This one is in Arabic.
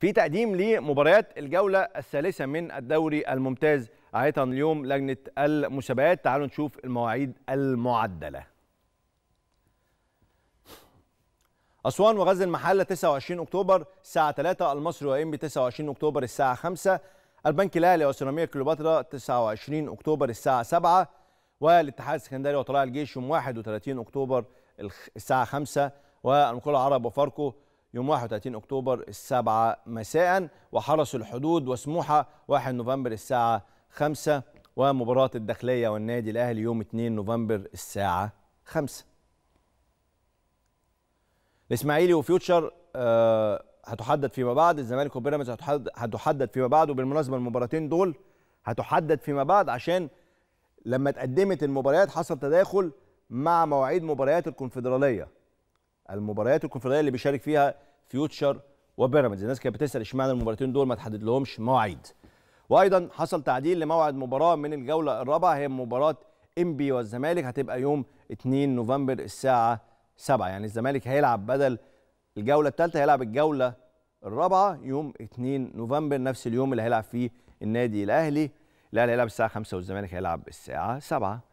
في تقديم لمباريات الجولة الثالثة من الدوري الممتاز عيطا اليوم لجنة المسابقات تعالوا نشوف المواعيد المعدلة أسوان وغزل المحلة 29 أكتوبر الساعة 3 المصري وإنبي 29 أكتوبر الساعة 5 البنك الأهلي وسيراميكا كليوباترا 29 أكتوبر الساعة 7 والاتحاد السكندري وطلائع الجيش يوم 31 أكتوبر الساعة 5 والمقولة العرب وفاركو يوم 31 أكتوبر السابعة مساء وحرس الحدود وسموحة 1 نوفمبر الساعة 5 ومباراة الداخلية والنادي الأهلي يوم 2 نوفمبر الساعة 5 الإسماعيلي وفيوتشر آه، هتحدد فيما بعد الزمالك وبيراميدز هتحدد فيما بعد وبالمناسبه المباراتين دول هتحدد فيما بعد عشان لما اتقدمت المباريات حصل تداخل مع مواعيد مباريات الكونفدراليه المباريات الكونفدراليه اللي بيشارك فيها فيوتشر وبيراميدز الناس كانت بتسال اشمعنى المباراتين دول ما تحدد لهمش مواعيد وايضا حصل تعديل لموعد مباراه من الجوله الرابعه هي مباراه انبي والزمالك هتبقى يوم 2 نوفمبر الساعه 7 يعني الزمالك هيلعب بدل الجوله الثالثه هيلعب الجوله الرابعه يوم 2 نوفمبر نفس اليوم اللي هيلعب فيه النادي الاهلي الاهلي هيلعب الساعه 5 والزمالك هيلعب الساعه 7